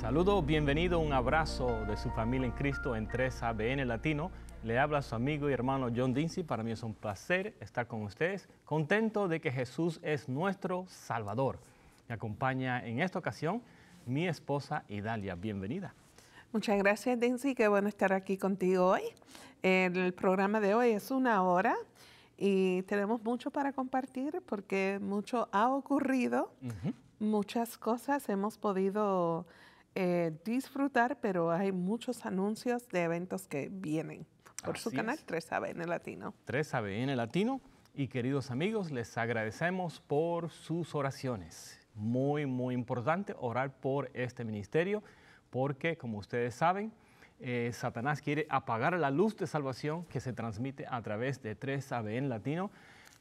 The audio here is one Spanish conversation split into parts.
Saludos, bienvenido, un abrazo de su familia en Cristo en 3ABN Latino. Le habla su amigo y hermano John Dinsy. Para mí es un placer estar con ustedes. Contento de que Jesús es nuestro Salvador. Me acompaña en esta ocasión mi esposa Idalia. Bienvenida. Muchas gracias, Dincy. Qué bueno estar aquí contigo hoy. El programa de hoy es una hora y tenemos mucho para compartir porque mucho ha ocurrido. Muchas cosas hemos podido eh, disfrutar, pero hay muchos anuncios de eventos que vienen por su canal 3ABN Latino. 3ABN Latino. Y queridos amigos, les agradecemos por sus oraciones. Muy, muy importante orar por este ministerio, porque como ustedes saben, eh, Satanás quiere apagar la luz de salvación que se transmite a través de 3ABN Latino.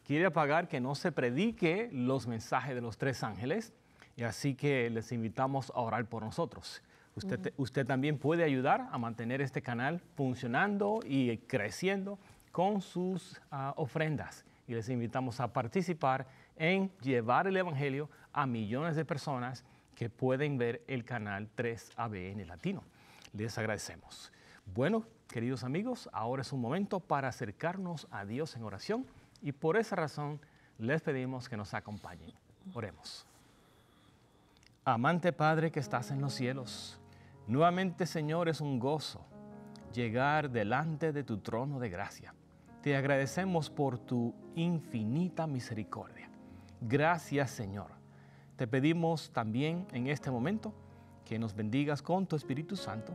Quiere apagar que no se predique los mensajes de los tres ángeles y así que les invitamos a orar por nosotros. Usted, también puede ayudar a mantener este canal funcionando y creciendo con sus ah, ofrendas. Y les invitamos a participar en llevar el Evangelio a millones de personas que pueden ver el canal 3ABN Latino. Les agradecemos. Bueno, queridos amigos, ahora es un momento para acercarnos a Dios en oración y por esa razón les pedimos que nos acompañen. Oremos. Amante Padre que estás en los cielos, nuevamente Señor es un gozo llegar delante de tu trono de gracia. Te agradecemos por tu infinita misericordia. Gracias Señor. Te pedimos también en este momento que nos bendigas con tu Espíritu Santo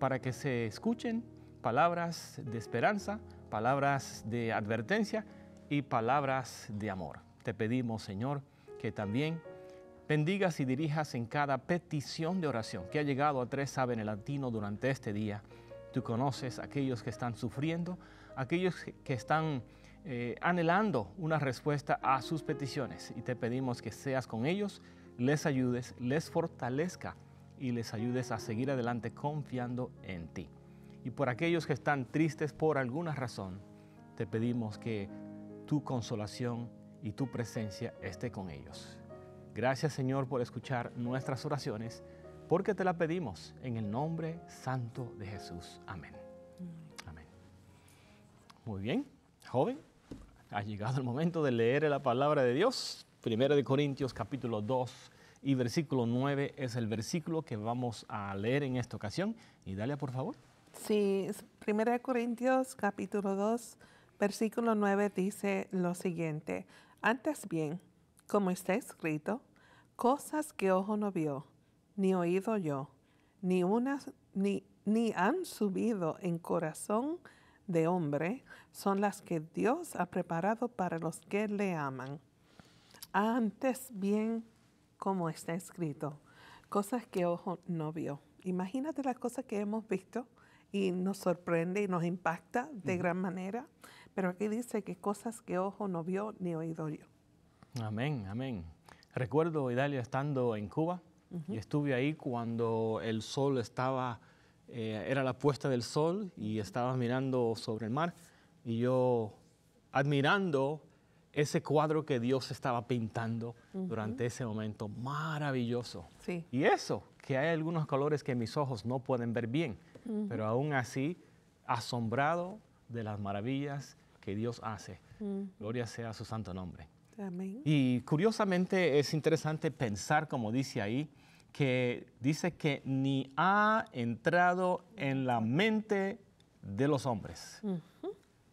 para que se escuchen palabras de esperanza, palabras de advertencia y palabras de amor. Te pedimos Señor que también Bendigas y dirijas en cada petición de oración que ha llegado a Tres Saben el Latino durante este día. Tú conoces a aquellos que están sufriendo, aquellos que están eh, anhelando una respuesta a sus peticiones y te pedimos que seas con ellos, les ayudes, les fortalezca y les ayudes a seguir adelante confiando en ti. Y por aquellos que están tristes por alguna razón, te pedimos que tu consolación y tu presencia esté con ellos. Gracias Señor por escuchar nuestras oraciones, porque te la pedimos en el nombre santo de Jesús. Amén. Amén. Muy bien, joven, ha llegado el momento de leer la palabra de Dios. Primero de Corintios capítulo 2 y versículo 9 es el versículo que vamos a leer en esta ocasión. Y dale por favor. Sí, Primera de Corintios capítulo 2, versículo 9 dice lo siguiente. Antes bien, como está escrito, cosas que ojo no vio, ni oído yo, ni, unas, ni, ni han subido en corazón de hombre, son las que Dios ha preparado para los que le aman. Antes bien, como está escrito, cosas que ojo no vio. Imagínate las cosas que hemos visto y nos sorprende y nos impacta de gran manera, pero aquí dice que cosas que ojo no vio ni oído yo. Amén, amén. Recuerdo, Idalia, estando en Cuba, y estuve ahí cuando el sol estaba, eh, era la puesta del sol y estaba mirando sobre el mar, y yo admirando ese cuadro que Dios estaba pintando durante ese momento maravilloso. Sí. Y eso, que hay algunos colores que mis ojos no pueden ver bien, pero aún así, asombrado de las maravillas que Dios hace. Gloria sea su santo nombre. Y curiosamente es interesante pensar, como dice ahí, que dice que ni ha entrado en la mente de los hombres.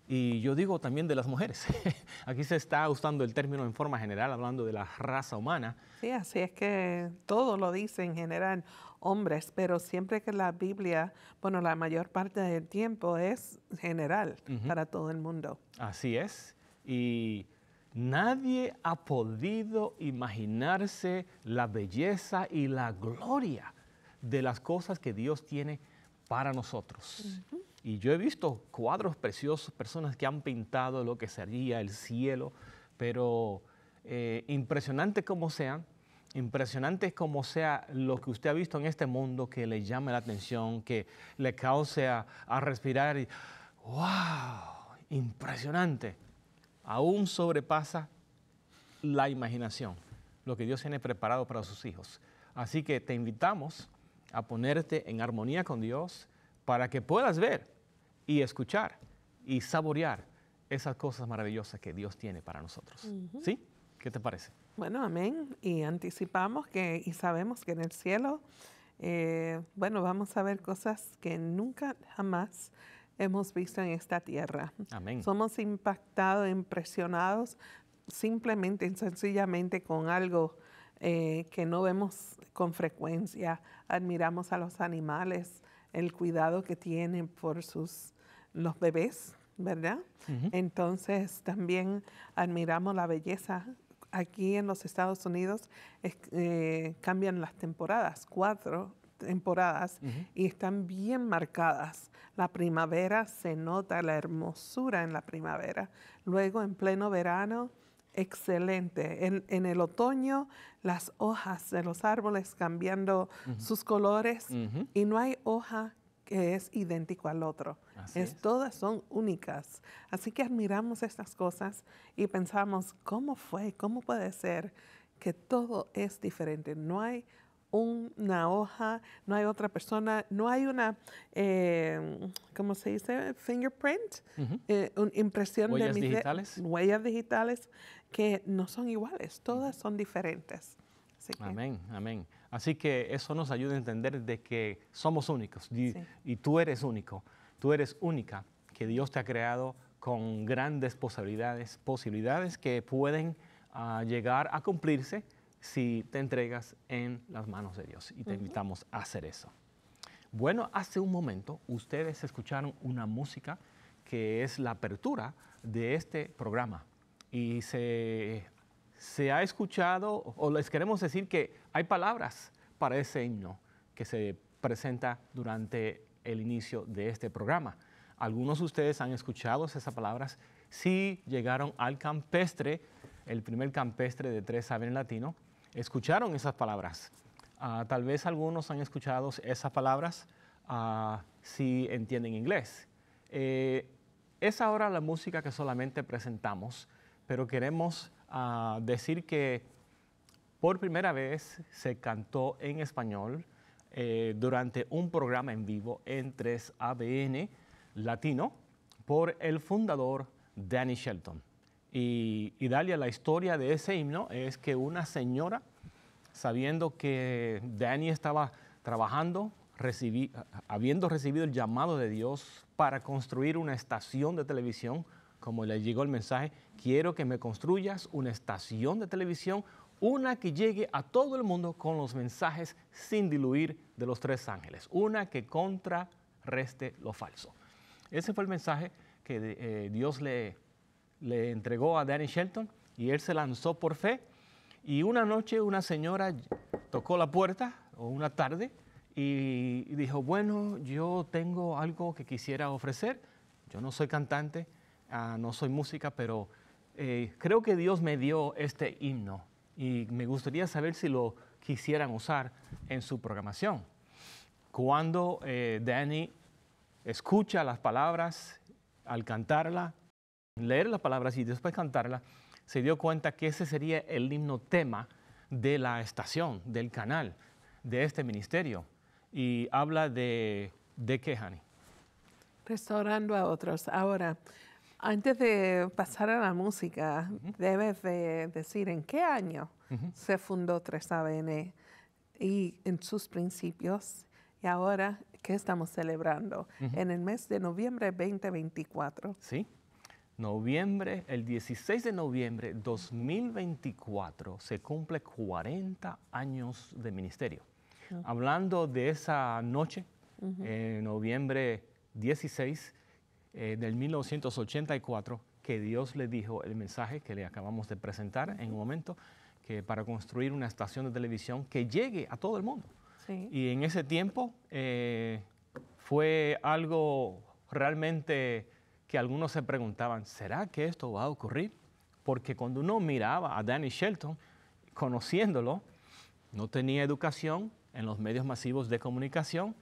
Y yo digo también de las mujeres. Aquí se está usando el término en forma general, hablando de la raza humana. Sí, así es que todo lo dicen en general hombres, pero siempre que la Biblia, bueno, la mayor parte del tiempo es general para todo el mundo. Así es. Y Nadie ha podido imaginarse la belleza y la gloria de las cosas que Dios tiene para nosotros. Y yo he visto cuadros preciosos, personas que han pintado lo que sería el cielo, pero eh, impresionante como sean, impresionantes como sea lo que usted ha visto en este mundo que le llame la atención, que le cause a, respirar wow, impresionante aún sobrepasa la imaginación, lo que Dios tiene preparado para sus hijos. Así que te invitamos a ponerte en armonía con Dios para que puedas ver y escuchar y saborear esas cosas maravillosas que Dios tiene para nosotros. ¿Sí? ¿Qué te parece? Bueno, amén. Y anticipamos que y sabemos que en el cielo, eh, bueno, vamos a ver cosas que nunca jamás hemos visto en esta tierra. Somos impactados, impresionados simplemente, y sencillamente con algo eh, que no vemos con frecuencia. Admiramos a los animales, el cuidado que tienen por sus, los bebés, ¿verdad? Entonces también admiramos la belleza. Aquí en los Estados Unidos eh, cambian las temporadas, cuatro temporadas y están bien marcadas. La primavera se nota la hermosura en la primavera. Luego en pleno verano, excelente. En, el otoño, las hojas de los árboles cambiando sus colores y no hay hoja que es idéntico al otro. Todas son únicas. Así que admiramos estas cosas y pensamos, ¿cómo fue? ¿Cómo puede ser que todo es diferente? No hay una hoja, no hay otra persona, no hay una, em, ¿cómo se dice? Fingerprint, eh, impresión huellas de digitales. huellas digitales que no son iguales, todas son diferentes. amén, amén. Así que eso nos ayuda a entender de que somos únicos y, tú eres único, tú eres única, que Dios te ha creado con grandes posibilidades, posibilidades que pueden ah, llegar a cumplirse si te entregas en las manos de Dios. Y te invitamos a hacer eso. Bueno, hace un momento ustedes escucharon una música que es la apertura de este programa. Y se, ha escuchado, o les queremos decir que hay palabras para ese himno que se presenta durante el inicio de este programa. Algunos de ustedes han escuchado esas palabras si llegaron al campestre, el primer campestre de Tres Saben Latino, escucharon esas palabras. Ah, tal vez algunos han escuchado esas palabras ah, si entienden inglés. Eh, es ahora la música que solamente presentamos, pero queremos ah, decir que por primera vez se cantó en español eh, durante un programa en vivo en 3ABN Latino por el fundador Danny Shelton. Y, Dalia, la historia de ese himno es que una señora, sabiendo que Dani estaba trabajando, habiendo recibido el llamado de Dios para construir una estación de televisión, como le llegó el mensaje, quiero que me construyas una estación de televisión, una que llegue a todo el mundo con los mensajes sin diluir de los tres ángeles, una que contrarreste lo falso. Ese fue el mensaje que eh, Dios le le entregó a Danny Shelton y él se lanzó por fe. Y una noche una señora tocó la puerta, o una tarde, y dijo, bueno, yo tengo algo que quisiera ofrecer. Yo no soy cantante, ah, no soy música, pero eh, creo que Dios me dio este himno y me gustaría saber si lo quisieran usar en su programación. Cuando eh, Danny escucha las palabras, al cantarla, leer las palabras y después cantarlas, se dio cuenta que ese sería el himno tema de la estación, del canal, de este ministerio. Y habla de, ¿de qué, Hani? Restaurando a otros. Ahora, antes de pasar a la música, debes de decir en qué año se fundó 3ABN y en sus principios. Y ahora, ¿qué estamos celebrando? En el mes de noviembre 2024. Sí. Noviembre, el 16 de noviembre 2024 se cumple 40 años de ministerio. Ah. Hablando de esa noche, en eh, noviembre 16 eh, del 1984, que Dios le dijo el mensaje que le acabamos de presentar en un momento, que para construir una estación de televisión que llegue a todo el mundo. Y en ese tiempo eh, fue algo realmente que algunos se preguntaban, ¿será que esto va a ocurrir? Porque cuando uno miraba a Danny Shelton, conociéndolo, no tenía educación en los medios masivos de comunicación,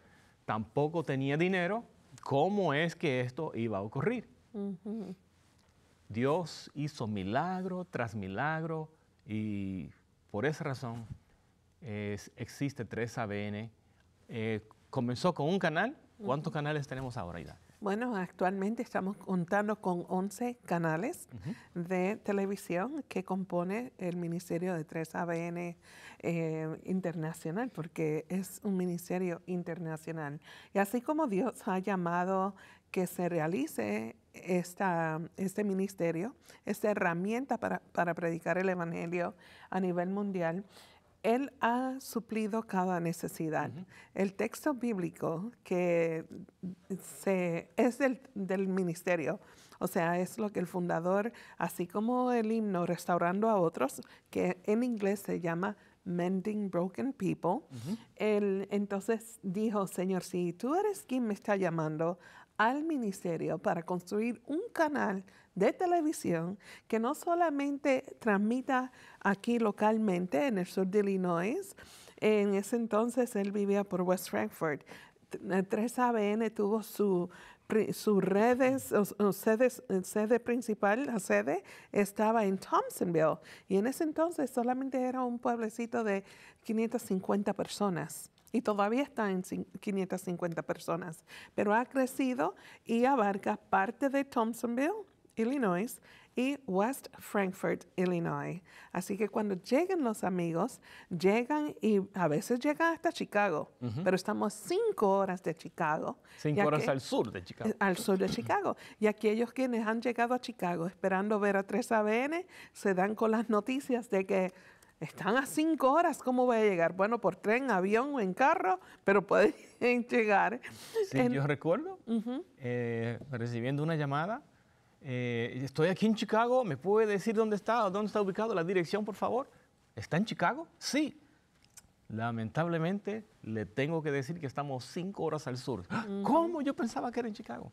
tampoco tenía dinero, ¿cómo es que esto iba a ocurrir? Dios hizo milagro tras milagro y por esa razón existe 3ABN. Eh, comenzó con un canal. ¿Cuántos canales tenemos ahora, Ida? Bueno, actualmente estamos contando con 11 canales de televisión que compone el Ministerio de 3ABN eh, Internacional, porque es un ministerio internacional. Y así como Dios ha llamado que se realice esta, este ministerio, esta herramienta para, para predicar el Evangelio a nivel mundial, él ha suplido cada necesidad. El texto bíblico que es del, ministerio, o sea, es lo que el fundador, así como el himno Restaurando a Otros, que en inglés se llama Mending Broken People, él entonces dijo, Señor, si tú eres quien me está llamando al ministerio para construir un canal de televisión que no solamente transmita aquí localmente en el sur de Illinois, en ese entonces él vivía por West Frankfort. 3ABN tuvo su sus redes, o, sede principal, la sede, estaba en Thompsonville. Y en ese entonces solamente era un pueblecito de 550 personas. Y todavía está en 550 personas. Pero ha crecido y abarca parte de Thompsonville Illinois, y West Frankfort, Illinois. Así que cuando lleguen los amigos, llegan y a veces llegan hasta Chicago, pero estamos cinco horas de Chicago. Cinco horas al sur de Chicago. Eh, al sur de Chicago. Y aquellos quienes han llegado a Chicago esperando ver a tres abn se dan con las noticias de que están a cinco horas, ¿cómo voy a llegar? Bueno, por tren, avión o en carro, pero pueden llegar. yo recuerdo eh, recibiendo una llamada eh, estoy aquí en Chicago, ¿me puede decir dónde está, dónde está ubicado la dirección, por favor? ¿Está en Chicago? Sí. Lamentablemente le tengo que decir que estamos cinco horas al sur. ¡Ah! ¿Cómo? Yo pensaba que era en Chicago.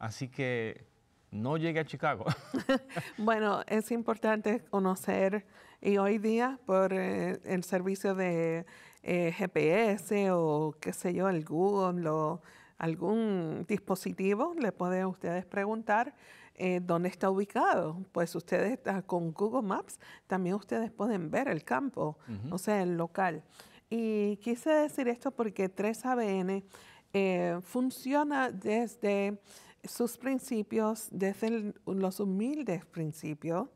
Así que no llegué a Chicago. bueno, es importante conocer y hoy día por eh, el servicio de eh, GPS o qué sé yo, el Google, lo, algún dispositivo, le pueden ustedes preguntar eh, dónde está ubicado. Pues ustedes ah, con Google Maps también ustedes pueden ver el campo, o sea, el local. Y quise decir esto porque 3ABN eh, funciona desde sus principios, desde los humildes principios,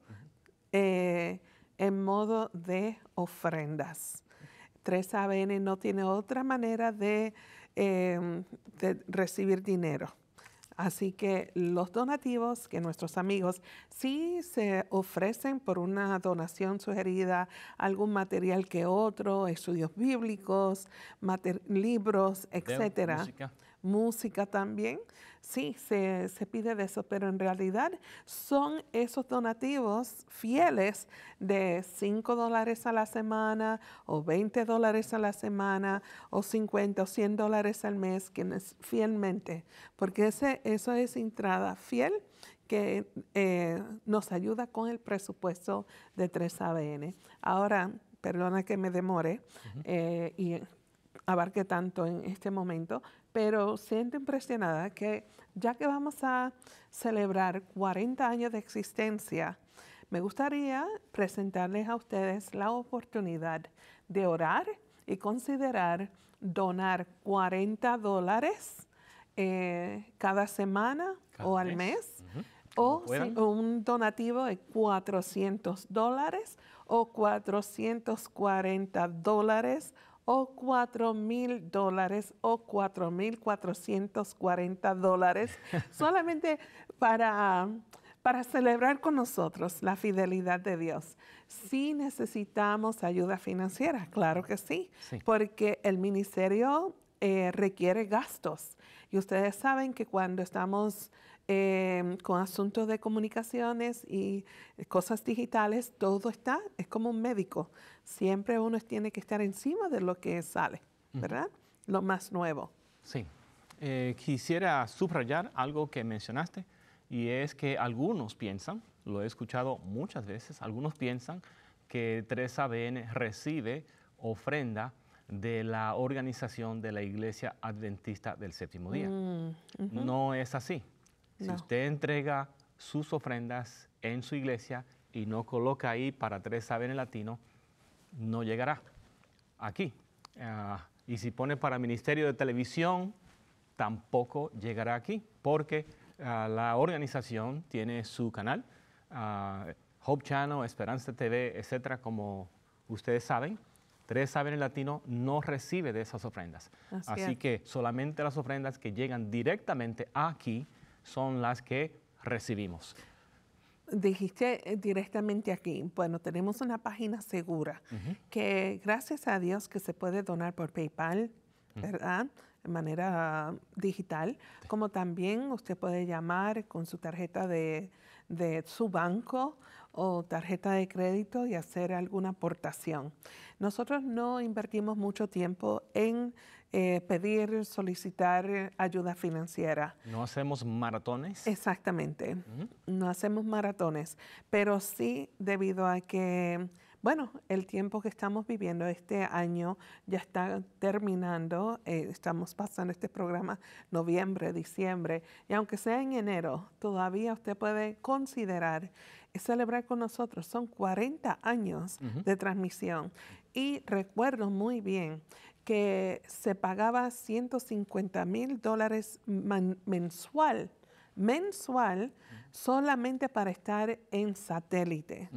eh, en modo de ofrendas. 3ABN no tiene otra manera de Em, de recibir dinero. Así que los donativos que nuestros amigos sí se ofrecen por una donación sugerida, algún material que otro, estudios bíblicos, libros, etcétera música también. Sí, se, pide de eso, pero en realidad son esos donativos fieles de 5 dólares a la semana o 20 dólares a la semana o 50 o 100 dólares al mes, quienes fielmente, porque ese, eso es entrada fiel que eh, nos ayuda con el presupuesto de 3ABN. Ahora, perdona que me demore eh, y abarque tanto en este momento, pero siento impresionada que ya que vamos a celebrar 40 años de existencia, me gustaría presentarles a ustedes la oportunidad de orar y considerar donar 40 dólares eh, cada semana o al mes, o un donativo de 400 dólares o 440 dólares o cuatro mil dólares o cuatro mil cuarenta dólares solamente para, para celebrar con nosotros la fidelidad de Dios. Si necesitamos ayuda financiera, claro que sí. porque el ministerio eh, requiere gastos. Y ustedes saben que cuando estamos em, con asuntos de comunicaciones y eh, cosas digitales, todo está, es como un médico. Siempre uno tiene que estar encima de lo que sale, ¿verdad? Lo más nuevo. Sí. Eh, quisiera subrayar algo que mencionaste y es que algunos piensan, lo he escuchado muchas veces, algunos piensan que 3ABN recibe ofrenda de la organización de la Iglesia Adventista del Séptimo Día. Mm, no es así. Si usted entrega sus ofrendas en su iglesia y no coloca ahí para tres saben latino, no llegará aquí. Ah, y si pone para Ministerio de Televisión, tampoco llegará aquí, porque ah, la organización tiene su canal, ah, Hope Channel, Esperanza TV, etcétera, como ustedes saben, Tres saben, el Latino no recibe de esas ofrendas. Así, que solamente las ofrendas que llegan directamente aquí son las que recibimos. Dijiste eh, directamente aquí, bueno, tenemos una página segura que gracias a Dios que se puede donar por PayPal, ¿verdad? manera digital, como también usted puede llamar con su tarjeta de, su banco o tarjeta de crédito y hacer alguna aportación. Nosotros no invertimos mucho tiempo en eh, pedir, solicitar ayuda financiera. ¿No hacemos maratones? Exactamente, no hacemos maratones, pero sí debido a que bueno, el tiempo que estamos viviendo este año ya está terminando, eh, estamos pasando este programa noviembre, diciembre, y aunque sea en enero, todavía usted puede considerar celebrar con nosotros. Son 40 años de transmisión. Y recuerdo muy bien que se pagaba 150 mil dólares mensual mensual solamente para estar en satélite.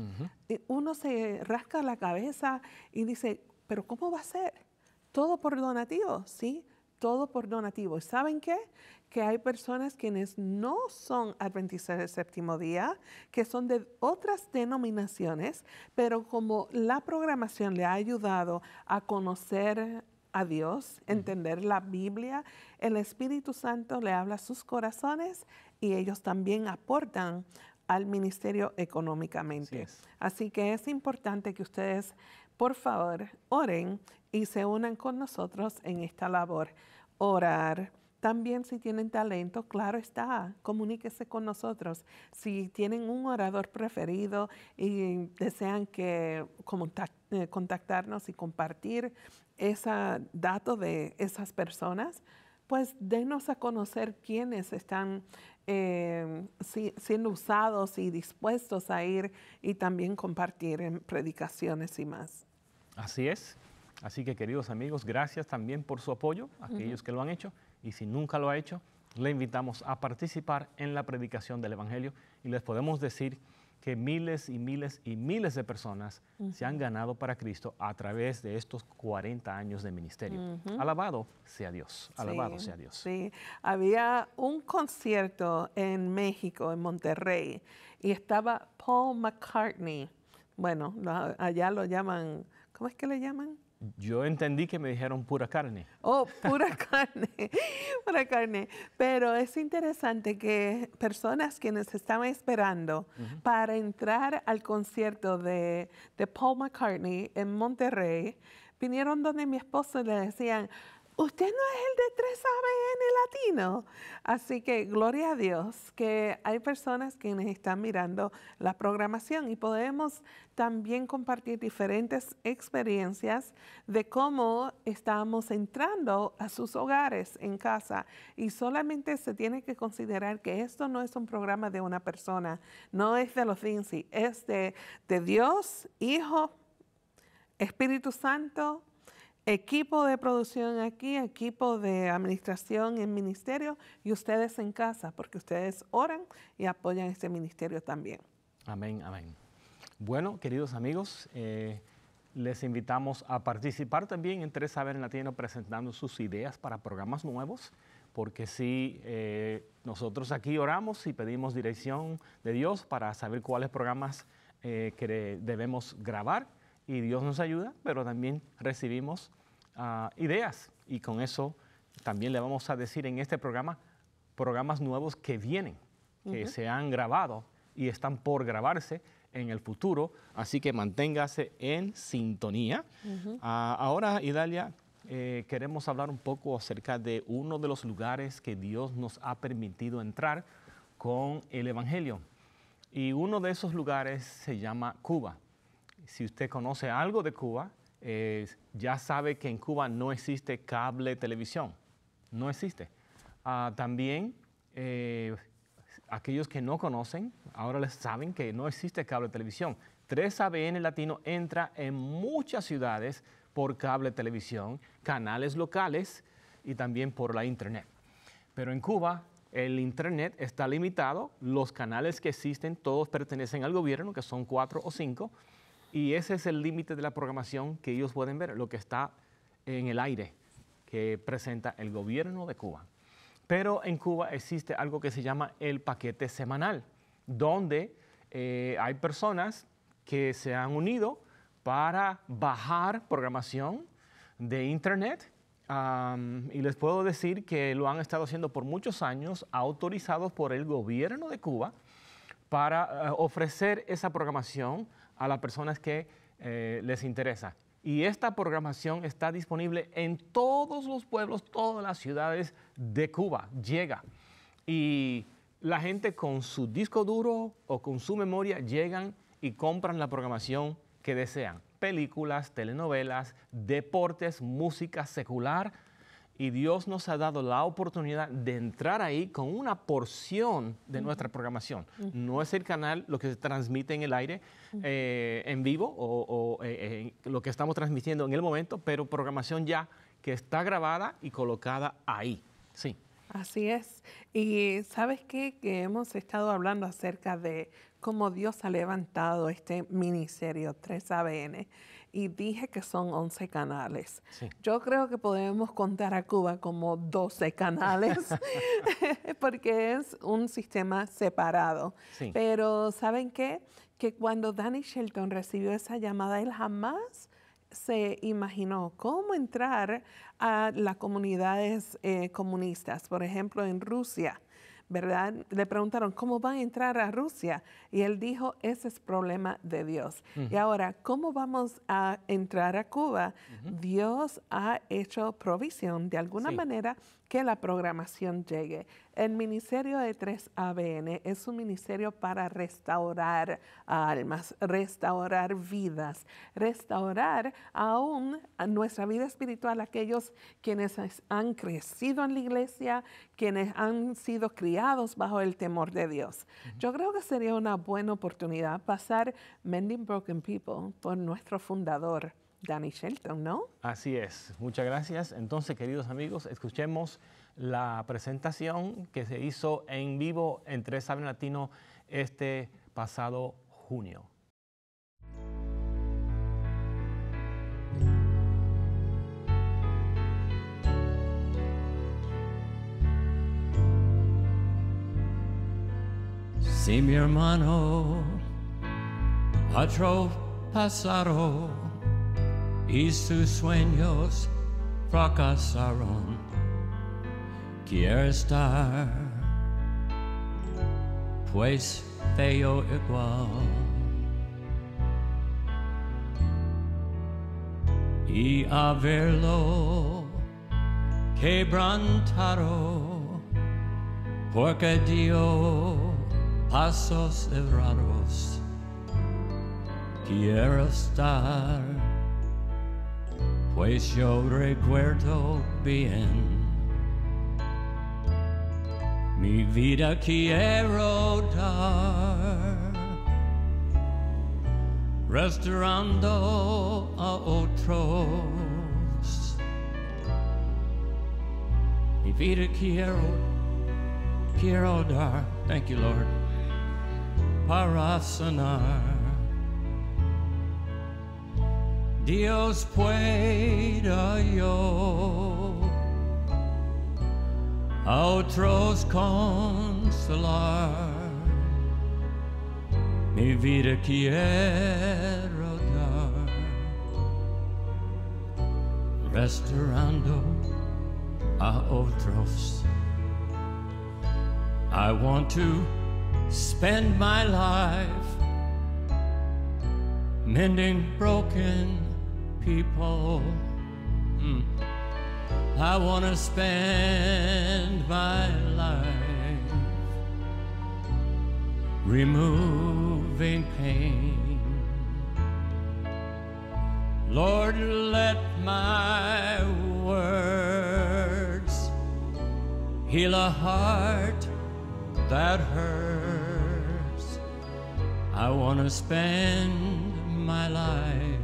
Uno se rasca la cabeza y dice, pero ¿cómo va a ser? Todo por donativo, ¿sí? Todo por donativo. saben qué? Que hay personas quienes no son adventistas del séptimo día, que son de otras denominaciones, pero como la programación le ha ayudado a conocer a Dios, entender la Biblia. El Espíritu Santo le habla a sus corazones y ellos también aportan al ministerio económicamente. Así, que es importante que ustedes, por favor, oren y se unan con nosotros en esta labor. Orar, también si tienen talento, claro está, comuníquese con nosotros. Si tienen un orador preferido y desean que eh, contactarnos y compartir ese dato de esas personas, pues denos a conocer quiénes están eh, siendo usados y dispuestos a ir y también compartir en predicaciones y más. Así es. Así que queridos amigos, gracias también por su apoyo, aquellos que lo han hecho y si nunca lo ha hecho, le invitamos a participar en la predicación del Evangelio y les podemos decir que miles y miles y miles de personas se han ganado para Cristo a través de estos 40 años de ministerio. Alabado sea Dios, alabado sí, sea Dios. Sí, había un concierto en México, en Monterrey, y estaba Paul McCartney. Bueno, allá lo llaman, ¿cómo es que le llaman? Yo entendí que me dijeron pura carne. Oh, pura carne, pura carne. Pero es interesante que personas quienes estaban esperando para entrar al concierto de, de Paul McCartney en Monterrey, vinieron donde mi esposo le decían, usted no es el de en el Latino. Así que gloria a Dios que hay personas quienes están mirando la programación y podemos también compartir diferentes experiencias de cómo estamos entrando a sus hogares en casa. Y solamente se tiene que considerar que esto no es un programa de una persona, no es de los Vinci, es de, de Dios, Hijo, Espíritu Santo equipo de producción aquí, equipo de administración en ministerio y ustedes en casa, porque ustedes oran y apoyan este ministerio también. Amén, amén. Bueno, queridos amigos, eh, les invitamos a participar también en Tres Saber en Latino presentando sus ideas para programas nuevos, porque si eh, nosotros aquí oramos y pedimos dirección de Dios para saber cuáles programas eh, debemos grabar y Dios nos ayuda, pero también recibimos ah, ideas y con eso también le vamos a decir en este programa programas nuevos que vienen, que se han grabado y están por grabarse en el futuro, así que manténgase en sintonía. Ah, ahora, Idalia, eh, queremos hablar un poco acerca de uno de los lugares que Dios nos ha permitido entrar con el Evangelio. Y uno de esos lugares se llama Cuba si usted conoce algo de Cuba, eh, ya sabe que en Cuba no existe cable televisión. No existe. Ah, también eh, aquellos que no conocen, ahora les saben que no existe cable televisión. 3ABN Latino entra en muchas ciudades por cable televisión, canales locales y también por la internet. Pero en Cuba el Internet está limitado, los canales que existen todos pertenecen al gobierno, que son cuatro o cinco, y ese es el límite de la programación que ellos pueden ver, lo que está en el aire que presenta el gobierno de Cuba. Pero en Cuba existe algo que se llama el paquete semanal, donde eh, hay personas que se han unido para bajar programación de Internet. y les puedo decir que lo han estado haciendo por muchos años, autorizados por el gobierno de Cuba, para eh, ofrecer esa programación a las personas que eh, les interesa. Y esta programación está disponible en todos los pueblos, todas las ciudades de Cuba. Llega. Y la gente con su disco duro o con su memoria llegan y compran la programación que desean. Películas, telenovelas, deportes, música secular, y Dios nos ha dado la oportunidad de entrar ahí con una porción de nuestra programación. No es el canal lo que se transmite en el aire, eh, en vivo, o, eh, lo que estamos transmitiendo en el momento, pero programación ya que está grabada y colocada ahí. Sí. Así es. Y sabes qué? que hemos estado hablando acerca de cómo Dios ha levantado este ministerio 3ABN y dije que son 11 canales. Yo creo que podemos contar a Cuba como 12 canales porque es un sistema separado. Pero ¿saben qué? Que cuando Danny Shelton recibió esa llamada, él jamás se imaginó cómo entrar a las comunidades eh, comunistas, por ejemplo, en Rusia. ¿verdad? Le preguntaron, ¿cómo va a entrar a Rusia? Y él dijo, ese es problema de Dios. Y ahora, ¿cómo vamos a entrar a Cuba? Dios ha hecho provisión de alguna manera que la programación llegue. El Ministerio de 3ABN es un ministerio para restaurar almas, restaurar vidas, restaurar aún nuestra vida espiritual, aquellos quienes han crecido en la iglesia, quienes han sido criados bajo el temor de Dios. Yo creo que sería una buena oportunidad pasar Mending Broken People por nuestro fundador. Danny Shelton, ¿no? Así es. Muchas gracias. Entonces, queridos amigos, escuchemos la presentación que se hizo en vivo en Tres Saben Latino este pasado junio. Sí, mi hermano, pasado y sus sueños fracasaron. Quiero estar, pues feo igual. Y verlo quebrantado, porque dio pasos errados. Quiero estar pues yo recuerdo bien. Mi vida quiero dar, restaurando a otros. Mi vida quiero, quiero dar, thank you Lord, para sanar. Dios pueda yo a otros consolar, mi vida quiero dar, restaurando a otros. I want to spend my life mending broken people. Hmm. I want to spend my life removing pain. Lord, let my words heal a heart that hurts. I want to spend my life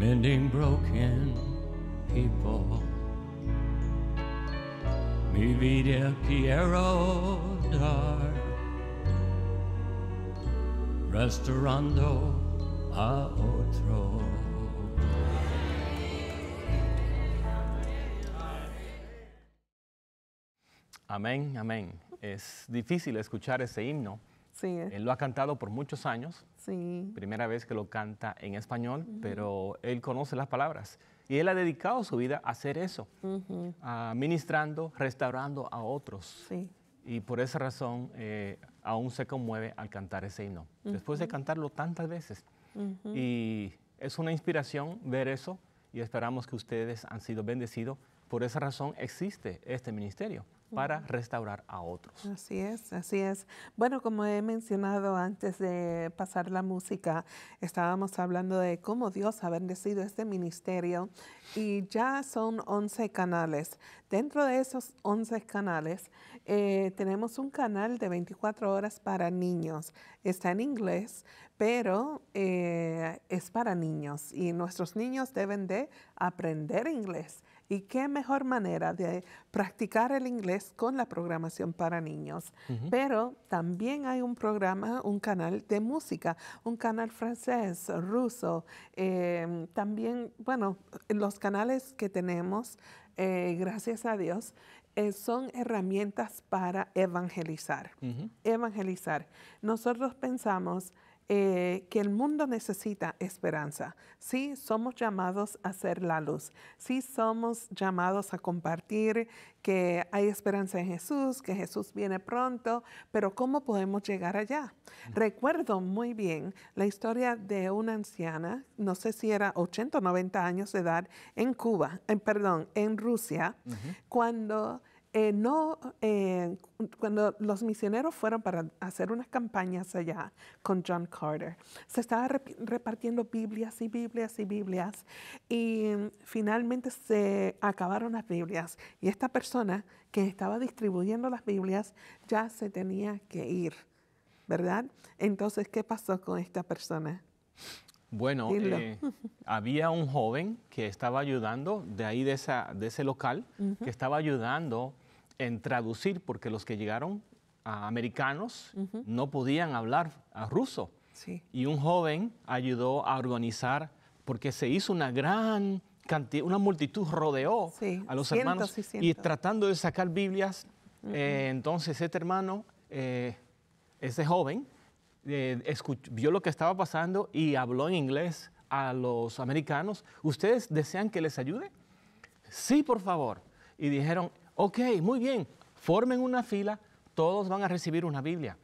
mending broken people. Mi vida quiero dar, restaurando a otro. Amén, amén. Es difícil escuchar ese himno él lo ha cantado por muchos años. Primera vez que lo canta en español, pero él conoce las palabras. Y él ha dedicado su vida a hacer eso, a ministrando, restaurando a otros. Y por esa razón eh, aún se conmueve al cantar ese himno. Después de cantarlo tantas veces. Y es una inspiración ver eso y esperamos que ustedes han sido bendecidos. Por esa razón existe este ministerio para restaurar a otros. Así es, así es. Bueno, como he mencionado antes de pasar la música, estábamos hablando de cómo Dios ha bendecido este ministerio y ya son 11 canales. Dentro de esos 11 canales eh, tenemos un canal de 24 horas para niños. Está en inglés, pero eh, es para niños y nuestros niños deben de aprender inglés. Y qué mejor manera de practicar el inglés con la programación para niños. Pero también hay un programa, un canal de música, un canal francés, ruso, em, también, bueno, los canales que tenemos, eh, gracias a Dios, eh, son herramientas para evangelizar. Evangelizar. Nosotros pensamos eh, que el mundo necesita esperanza. Sí, somos llamados a ser la luz. Sí, somos llamados a compartir que hay esperanza en Jesús, que Jesús viene pronto, pero ¿cómo podemos llegar allá? Recuerdo muy bien la historia de una anciana, no sé si era 80 o 90 años de edad, en Cuba, en, perdón, en Rusia, cuando eh, no, eh, cuando los misioneros fueron para hacer unas campañas allá con John Carter, se estaba repartiendo Biblias y Biblias y Biblias y mm, finalmente se acabaron las Biblias y esta persona que estaba distribuyendo las Biblias ya se tenía que ir, ¿verdad? Entonces, ¿qué pasó con esta persona? Bueno, eh, había un joven que estaba ayudando de ahí de, esa, de ese local, que estaba ayudando en traducir, porque los que llegaron a americanos no podían hablar ruso. Y un joven ayudó a organizar, porque se hizo una gran cantidad, una multitud rodeó a los hermanos y tratando de sacar Biblias. Eh, entonces este hermano, eh, ese joven, eh, vio lo que estaba pasando y habló en inglés a los americanos. ¿Ustedes desean que les ayude? Sí, por favor. Y dijeron, Ok, muy bien, formen una fila, todos van a recibir una Biblia.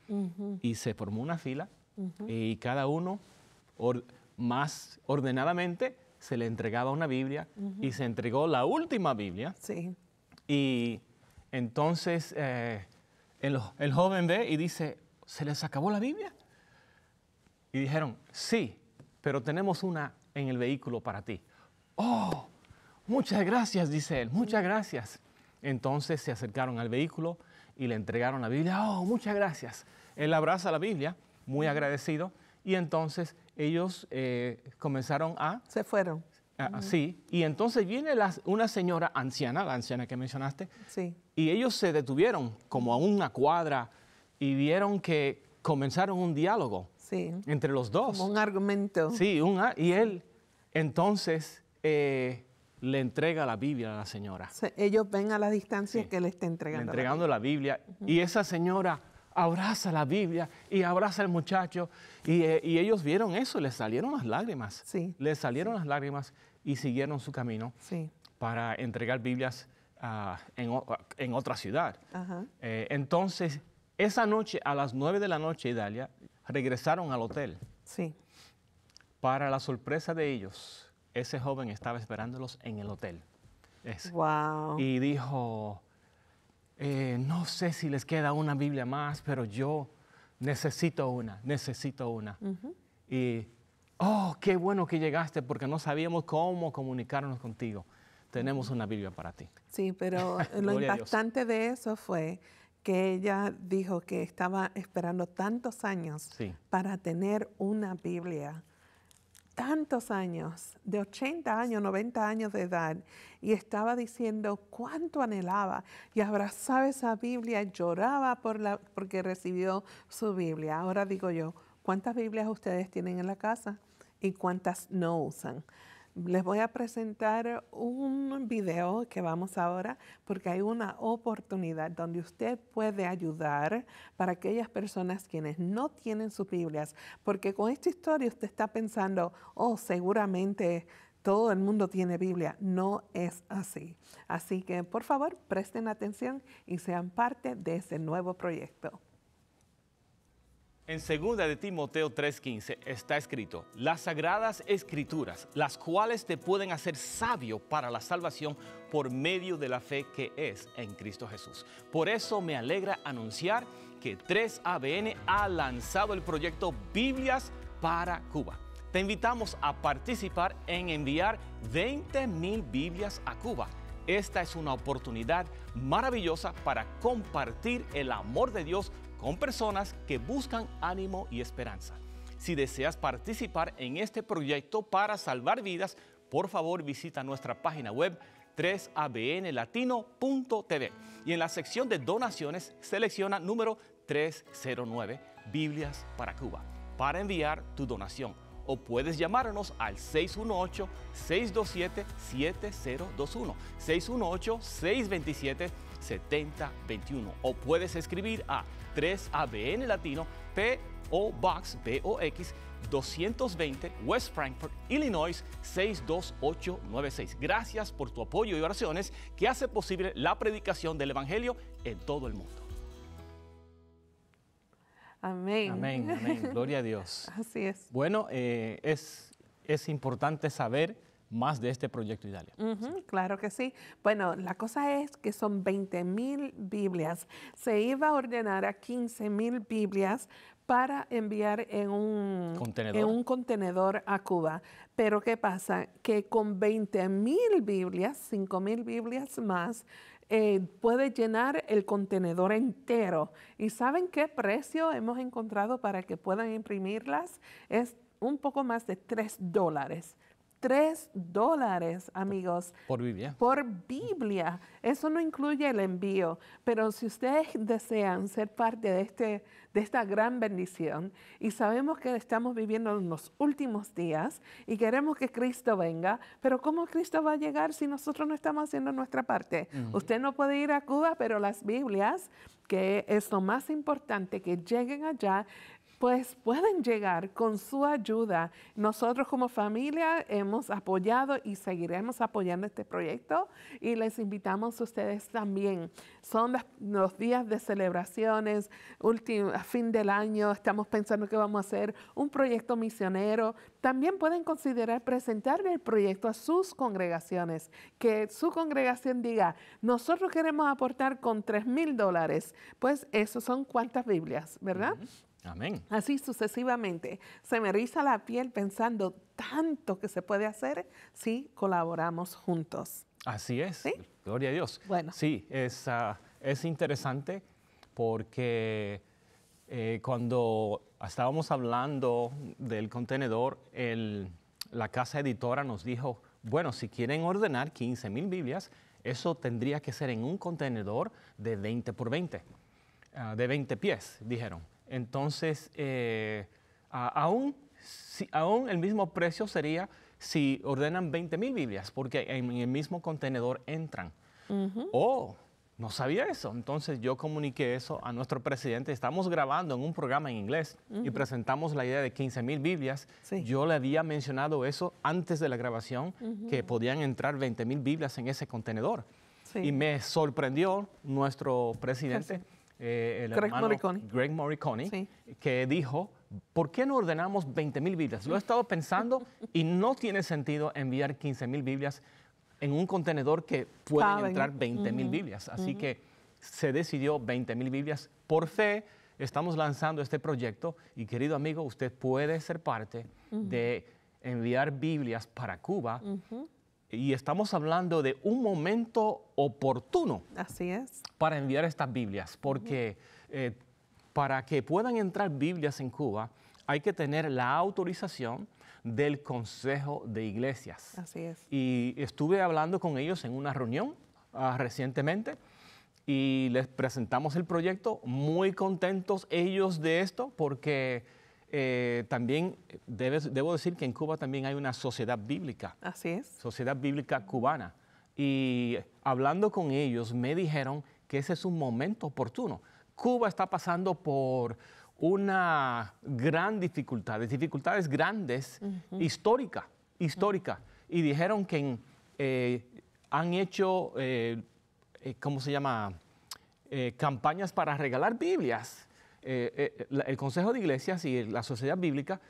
Y se formó una fila y cada uno más ordenadamente se le entregaba una Biblia y se entregó la última Biblia. Sí. Y entonces eh, el, el, joven ve y dice, ¿se les acabó la Biblia? Y dijeron, sí, pero tenemos una en el vehículo para ti. Oh, muchas gracias, dice él, muchas gracias. Entonces se acercaron al vehículo y le entregaron la Biblia. Oh, muchas gracias. Él abraza la Biblia, muy agradecido. Y entonces ellos eh, comenzaron a... Se fueron. Sí, y entonces viene una señora anciana, la anciana que mencionaste, sí. y ellos se detuvieron como a una cuadra y vieron que comenzaron un diálogo sí. entre los dos. Como un argumento. Sí, un, y él entonces eh, le entrega la Biblia a la señora. ellos ven a la distancia que le está entregando. Le entregando la Biblia. Y esa señora abraza la Biblia y abraza al muchacho. Y, eh, ellos vieron eso, le salieron las lágrimas. Sí. Les salieron las lágrimas y siguieron su camino para entregar Biblias ah, en, otra ciudad. Eh, entonces, esa noche, a las nueve de la noche, Italia regresaron al hotel. Sí. Para la sorpresa de ellos, ese joven estaba esperándolos en el hotel. Y dijo, eh, no sé si les queda una Biblia más, pero yo necesito una, necesito una. Y, oh, qué bueno que llegaste porque no sabíamos cómo comunicarnos contigo. Tenemos una Biblia para ti. Sí, pero lo impactante de eso fue que ella dijo que estaba esperando tantos años para tener una Biblia tantos años, de 80 años, 90 años de edad, y estaba diciendo cuánto anhelaba y abrazaba esa Biblia, lloraba por la, porque recibió su Biblia. Ahora digo yo, ¿cuántas Biblias ustedes tienen en la casa y cuántas no usan? les voy a presentar un video que vamos ahora porque hay una oportunidad donde usted puede ayudar para aquellas personas quienes no tienen sus Biblias, porque con esta historia usted está pensando, oh, seguramente todo el mundo tiene Biblia. No es así. Así que por favor presten atención y sean parte de ese nuevo proyecto. En 2 de Timoteo 3:15 está escrito, las sagradas escrituras, las cuales te pueden hacer sabio para la salvación por medio de la fe que es en Cristo Jesús. Por eso me alegra anunciar que 3ABN ha lanzado el proyecto Biblias para Cuba. Te invitamos a participar en enviar 20.000 Biblias a Cuba. Esta es una oportunidad maravillosa para compartir el amor de Dios con personas que buscan ánimo y esperanza. Si deseas participar en este proyecto para salvar vidas, por favor visita nuestra página web 3abnlatino.tv y en la sección de donaciones selecciona número 309 Biblias para Cuba para enviar tu donación o puedes llamarnos al 618-627-7021, 618-627-7021 o puedes escribir a 3ABN Latino, P.O. Box, BOX 220 West Frankfurt, Illinois 62896. Gracias por tu apoyo y oraciones que hace posible la predicación del Evangelio en todo el mundo. Amén. Amén, amén. Gloria a Dios. Así es. Bueno, eh, es, es importante saber más de este proyecto Italia. Claro que sí. Bueno, la cosa es que son 20 mil Biblias. Se iba a ordenar a 15 mil Biblias para enviar en un contenedor. a Cuba. Pero ¿qué pasa? Que con 20 mil Biblias, 5 mil Biblias más, eh, puede llenar el contenedor entero. ¿Y saben qué precio hemos encontrado para que puedan imprimirlas? Es un poco más de 3 dólares tres dólares, amigos. Por Biblia. Por Biblia. Eso no incluye el envío. Pero si ustedes desean ser parte de, este, de esta gran bendición y sabemos que estamos viviendo en los últimos días y queremos que Cristo venga, pero ¿cómo Cristo va a llegar si nosotros no estamos haciendo nuestra parte? Usted no puede ir a Cuba, pero las Biblias que es lo más importante, que lleguen allá pues pueden llegar con su ayuda. Nosotros como familia hemos apoyado y seguiremos apoyando este proyecto y les invitamos a ustedes también. Son los días de celebraciones, fin del año, estamos pensando que vamos a hacer un proyecto misionero. También pueden considerar presentar el proyecto a sus congregaciones, que su congregación diga, nosotros queremos aportar con 3 mil dólares. Pues eso son cuántas Biblias, ¿verdad? Así sucesivamente. Se me riza la piel pensando tanto que se puede hacer si colaboramos juntos. Así es. Gloria a Dios. Bueno. Sí, es, ah, es interesante porque eh, cuando estábamos hablando del contenedor, la casa editora nos dijo, bueno, si quieren ordenar 15 mil Biblias, eso tendría que ser en un contenedor de 20 por 20, ah, de 20 pies, dijeron. Entonces, eh, aún, aún el mismo precio sería si ordenan 20 mil Biblias, porque en el mismo contenedor entran. Oh, no sabía eso. Entonces yo comuniqué eso a nuestro presidente. Estamos grabando en un programa en inglés y presentamos la idea de 15 mil Biblias. Yo le había mencionado eso antes de la grabación, que podían entrar 20 mil Biblias en ese contenedor. Y me sorprendió nuestro presidente. Eh, el Greg hermano que dijo, ¿por qué no ordenamos 20 mil Biblias? Lo he estado pensando y no tiene sentido enviar 15 mil Biblias en un contenedor que pueden entrar 20 mil Biblias. Así que se decidió 20 mil Biblias por fe. Estamos lanzando este proyecto y querido amigo, usted puede ser parte de enviar Biblias para Cuba y estamos hablando de un momento oportuno. Así es. Para enviar estas Biblias, porque eh, para que puedan entrar Biblias en Cuba hay que tener la autorización del Consejo de Iglesias. Así es. Y estuve hablando con ellos en una reunión ah, recientemente y les presentamos el proyecto, muy contentos ellos de esto porque eh, también debo decir que en Cuba también hay una sociedad bíblica. Así es. Sociedad bíblica cubana. Y hablando con ellos me dijeron que ese es un momento oportuno. Cuba está pasando por una gran dificultad, dificultades grandes, histórica, histórica. Y dijeron que eh, han hecho, eh, ¿cómo se llama? campañas para regalar Biblias eh, eh, el Consejo de Iglesias y la sociedad bíblica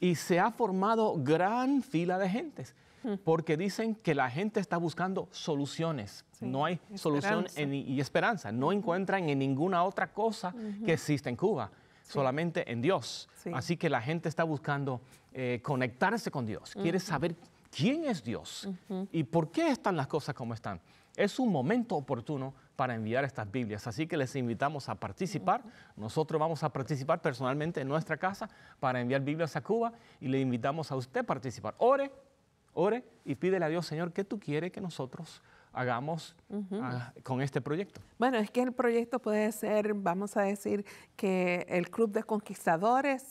y se ha formado gran fila de gentes. Porque dicen que la gente está buscando soluciones. no hay solución y esperanza. No encuentran en ninguna otra cosa que existe en Cuba, solamente en Dios. Así que la gente está buscando eh, conectarse con Dios. Quiere saber quién es Dios y por qué están las cosas como están. Es un momento oportuno para enviar estas Biblias. Así que les invitamos a participar. Nosotros vamos a participar personalmente en nuestra casa para enviar Biblias a Cuba y le invitamos a usted a participar. Ore, ore y pídele a Dios, Señor, que tú quieres que nosotros hagamos ah, con este proyecto. Bueno, es que el proyecto puede ser, vamos a decir, que el Club de Conquistadores,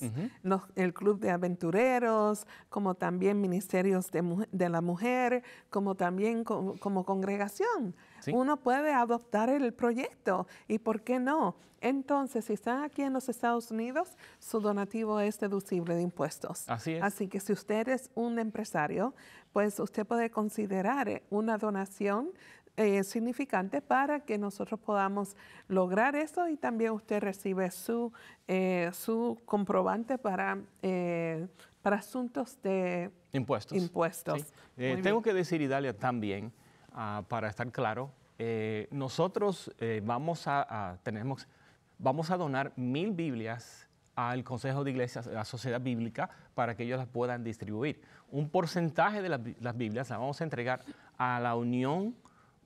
el Club de Aventureros, como también Ministerios de, la Mujer, como también como congregación. Uno puede adoptar el proyecto y por qué no. Entonces, si están aquí en los Estados Unidos, su donativo es deducible de impuestos. Así es. Así que si usted es un empresario, pues usted puede considerar eh, una donación eh, significante para que nosotros podamos lograr eso y también usted recibe su, eh, su comprobante para, para asuntos de impuestos. impuestos. tengo que decir, Idalia, también, ah, para estar claro, nosotros vamos a, tenemos, vamos a donar mil Biblias al Consejo de Iglesias, a la Sociedad Bíblica, para que ellos las puedan distribuir. Un porcentaje de las, Biblias las vamos a entregar a la Unión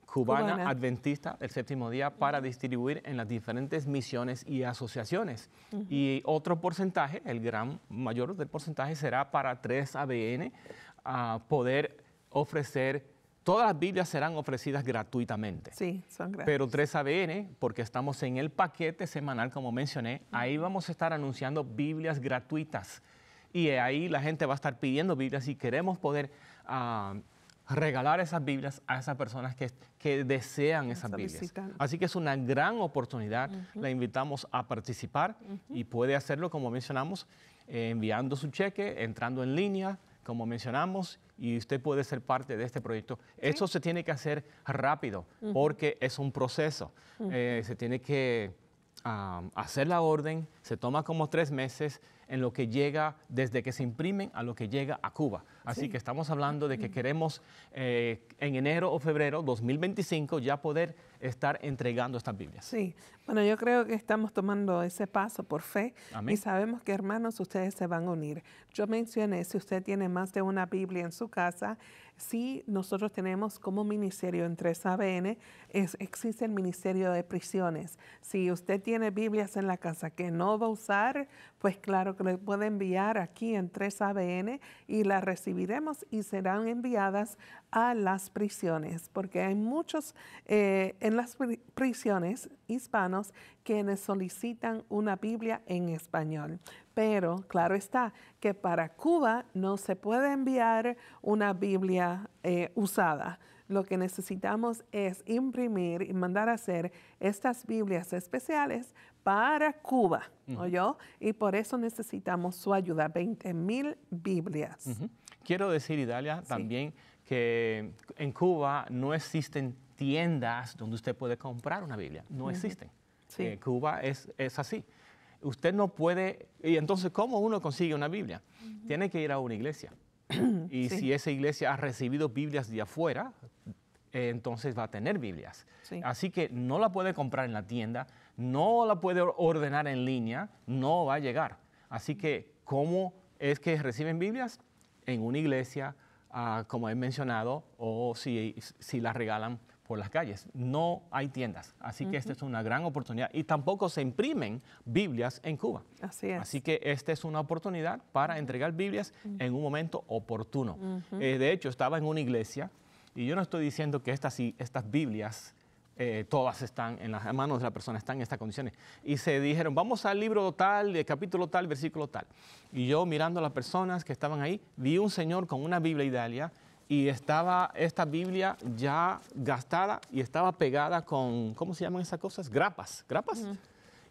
Cubana, Adventista del Séptimo Día para distribuir en las diferentes misiones y asociaciones. Y otro porcentaje, el gran mayor del porcentaje, será para 3ABN, a poder ofrecer Todas las Biblias serán ofrecidas gratuitamente. Sí, son gratis. Pero 3ABN, porque estamos en el paquete semanal, como mencioné, ahí vamos a estar anunciando Biblias gratuitas. Y ahí la gente va a estar pidiendo Biblias y queremos poder ah, regalar esas Biblias a esas personas que, desean esas Biblias. Así que es una gran oportunidad. La invitamos a participar y puede hacerlo, como mencionamos, eh, enviando su cheque, entrando en línea, como mencionamos, y usted puede ser parte de este proyecto. Eso se tiene que hacer rápido, porque es un proceso. Eh, se tiene que hacer la orden, se toma como tres meses en lo que llega, desde que se imprimen a lo que llega a Cuba. Así que estamos hablando de que queremos eh, en enero o febrero 2025 ya poder estar entregando estas Biblias. Sí, bueno, yo creo que estamos tomando ese paso por fe y sabemos que hermanos, ustedes se van a unir. Yo mencioné, si usted tiene más de una Biblia en su casa, si nosotros tenemos como ministerio en 3ABN, es, existe el Ministerio de Prisiones. Si usted tiene Biblias en la casa que no va a usar, pues claro que le puede enviar aquí en 3ABN y las recibiremos y serán enviadas a las prisiones, porque hay muchos eh, en las prisiones hispanos quienes solicitan una Biblia en español. Pero claro está que para Cuba no se puede enviar una Biblia eh, usada. Lo que necesitamos es imprimir y mandar a hacer estas Biblias especiales para Cuba, ¿no yo Y por eso necesitamos su ayuda, 20 mil Biblias. Quiero decir, Italia, también que en Cuba no existen tiendas donde usted puede comprar una Biblia, no existen sí. Eh, Cuba es, así. Usted no puede, y entonces, ¿cómo uno consigue una Biblia? Tiene que ir a una iglesia. y si esa iglesia ha recibido Biblias de afuera, eh, entonces va a tener Biblias. Así que no la puede comprar en la tienda, no la puede ordenar en línea, no va a llegar. Así que, ¿cómo es que reciben Biblias? En una iglesia, ah, como he mencionado, o si, si la regalan las calles. No hay tiendas. Así que esta es una gran oportunidad. Y tampoco se imprimen Biblias en Cuba. Así que esta es una oportunidad para entregar Biblias en un momento oportuno. Eh, de hecho, estaba en una iglesia y yo no estoy diciendo que estas, estas Biblias... Eh, todas están en las manos de la persona, están en estas condiciones. Y se dijeron, vamos al libro tal, de capítulo tal, versículo tal. Y yo mirando a las personas que estaban ahí, vi un señor con una Biblia ideal, y estaba esta Biblia ya gastada y estaba pegada con, ¿cómo se llaman esas cosas? Grapas, grapas.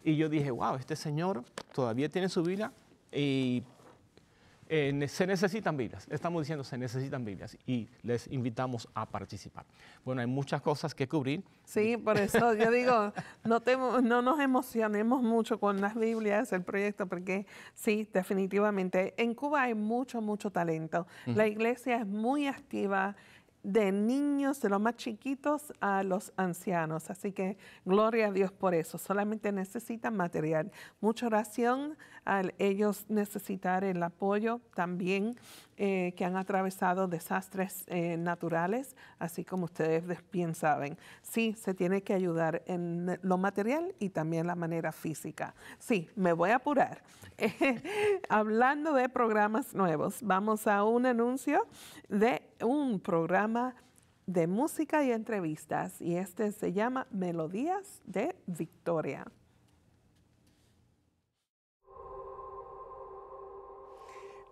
Y yo dije, wow, este señor todavía tiene su vida y eh, se necesitan Biblias, estamos diciendo se necesitan Biblias y les invitamos a participar. Bueno, hay muchas cosas que cubrir. Sí, por eso yo digo, no, te, no nos emocionemos mucho con las Biblias, el proyecto, porque sí, definitivamente, en Cuba hay mucho, mucho talento. La iglesia es muy activa de niños, de los más chiquitos a los ancianos. Así que gloria a Dios por eso. Solamente necesitan material. Mucha oración al ellos necesitar el apoyo también eh, que han atravesado desastres eh, naturales, así como ustedes bien saben. Sí, se tiene que ayudar en lo material y también la manera física. Sí, me voy a apurar. hablando de programas nuevos, vamos a un anuncio de un programa de música y entrevistas y este se llama Melodías de Victoria.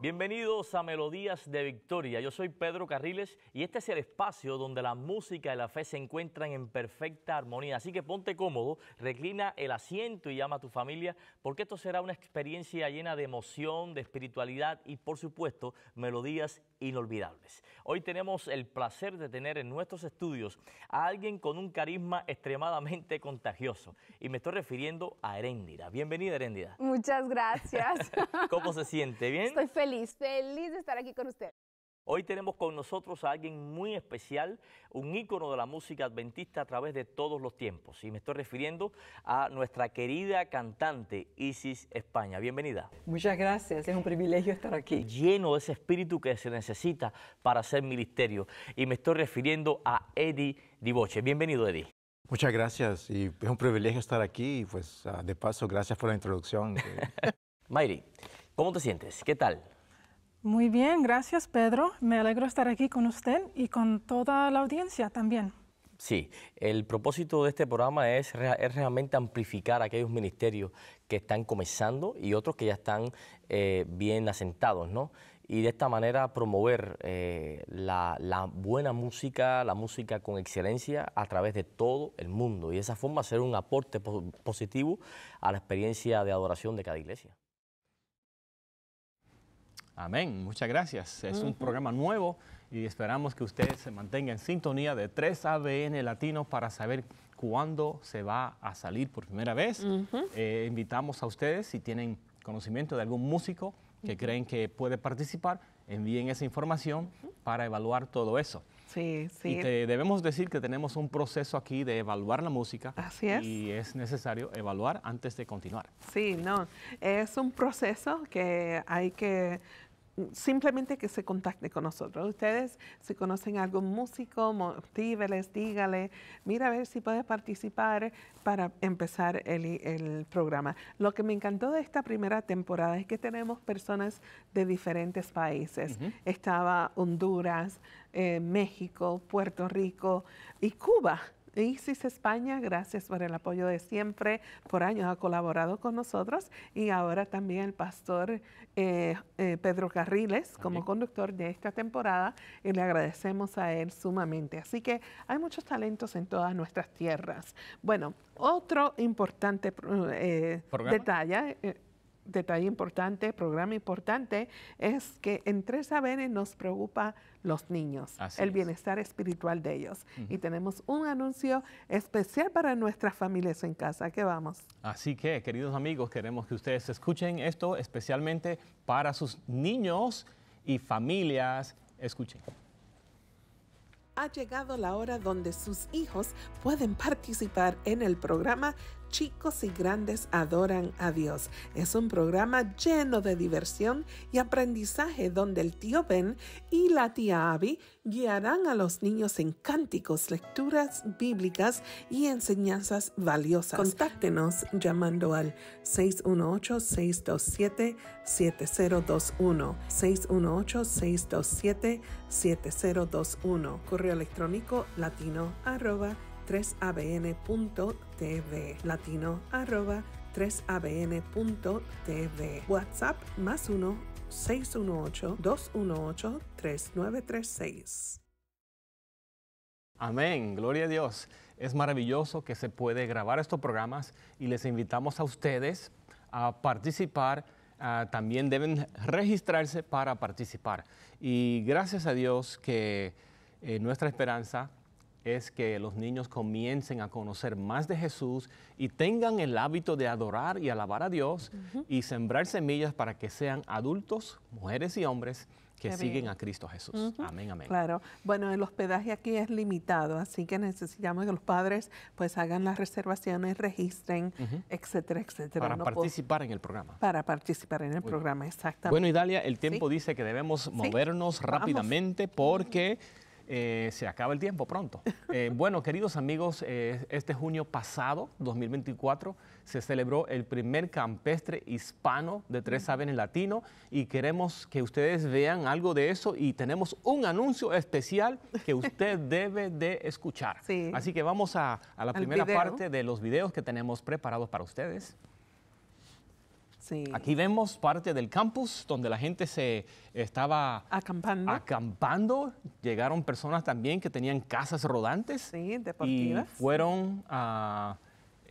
Bienvenidos a Melodías de Victoria. Yo soy Pedro Carriles y este es el espacio donde la música y la fe se encuentran en perfecta armonía. Así que ponte cómodo, reclina el asiento y llama a tu familia porque esto será una experiencia llena de emoción, de espiritualidad y por supuesto melodías inolvidables. Hoy tenemos el placer de tener en nuestros estudios a alguien con un carisma extremadamente contagioso y me estoy refiriendo a Eréndira. Bienvenida Eréndira. Muchas gracias. ¿Cómo se siente? ¿Bien? Estoy feliz feliz, de estar aquí con usted. Hoy tenemos con nosotros a alguien muy especial, un ícono de la música adventista a través de todos los tiempos. Y me estoy refiriendo a nuestra querida cantante Isis España. Bienvenida. Muchas gracias, es un privilegio estar aquí. Lleno de ese espíritu que se necesita para hacer ministerio. Y me estoy refiriendo a Eddie Divoche. Bienvenido, Eddie. Muchas gracias y es un privilegio estar aquí. Y pues ah, de paso, gracias por la introducción. Mayri, ¿cómo te sientes? ¿Qué tal? Muy bien, gracias Pedro. Me alegro estar aquí con usted y con toda la audiencia también. Sí, el propósito de este programa es, realmente amplificar aquellos ministerios que están comenzando y otros que ya están eh, bien asentados, ¿no? y de esta manera promover eh, la, la, buena música, la música con excelencia a través de todo el mundo y de esa forma hacer un aporte positivo a la experiencia de adoración de cada iglesia. Amén. Muchas gracias. Es un programa nuevo y esperamos que ustedes se mantengan en sintonía de 3ABN Latino para saber cuándo se va a salir por primera vez. Eh, invitamos a ustedes, si tienen conocimiento de algún músico que creen que puede participar, envíen esa información para evaluar todo eso. Sí, sí. Y debemos decir que tenemos un proceso aquí de evaluar la música. Así es. Y es necesario evaluar antes de continuar. Sí, no. Es un proceso que hay que simplemente que se contacte con nosotros. Ustedes, si conocen algún músico, motiveles, dígale, mira a ver si puedes participar para empezar el, programa. Lo que me encantó de esta primera temporada es que tenemos personas de diferentes países. Estaba Honduras, eh, México, Puerto Rico y Cuba. ISIS España, gracias por el apoyo de siempre, por años ha colaborado con nosotros y ahora también el pastor eh, eh, Pedro Carriles como conductor de esta temporada le agradecemos a él sumamente. Así que hay muchos talentos en todas nuestras tierras. Bueno, otro importante eh, detalle detalle importante, programa importante, es que en tres abn nos preocupa los niños, el bienestar espiritual de ellos. Y tenemos un anuncio especial para nuestras familias en casa. qué vamos? Así que, queridos amigos, queremos que ustedes escuchen esto especialmente para sus niños y familias. Escuchen ha llegado la hora donde sus hijos pueden participar en el programa chicos y grandes adoran a Dios. Es un programa lleno de diversión y aprendizaje donde el tío Ben y la tía Abby guiarán a los niños en cánticos, lecturas bíblicas y enseñanzas valiosas. Contáctenos llamando al 618-627-7021. 618-627-7021. Correo electrónico latino arroba 3abn.com TV, latino arroba 3abn.tv, WhatsApp más 1 618 218 3936. Amén, gloria a Dios. Es maravilloso que se puede grabar estos programas y les invitamos a ustedes a participar. Ah, también deben registrarse para participar. Y gracias a Dios que eh, nuestra esperanza es que los niños comiencen a conocer más de Jesús y tengan el hábito de adorar y alabar a Dios y sembrar semillas para que sean adultos, mujeres y hombres que siguen a Cristo Jesús. Amén, amén. Claro. Bueno, el hospedaje aquí es limitado, así que necesitamos que los padres pues hagan las reservaciones, registren, etcétera, etcétera. Para participar en el programa. Para participar en el programa, exactamente. Bueno, Idalia, el tiempo dice que debemos movernos rápidamente porque... Eh, se acaba el tiempo pronto. Eh, bueno, queridos amigos, eh, este junio pasado, 2024, se celebró el primer campestre hispano de Tres en Latino y queremos que ustedes vean algo de eso y tenemos un anuncio especial que usted debe de escuchar. Así que vamos a, la primera parte de los videos que tenemos preparados para ustedes. Aquí vemos parte del campus donde la gente se estaba acampando. Llegaron personas también que tenían casas rodantes. Sí, deportivas. Y fueron a...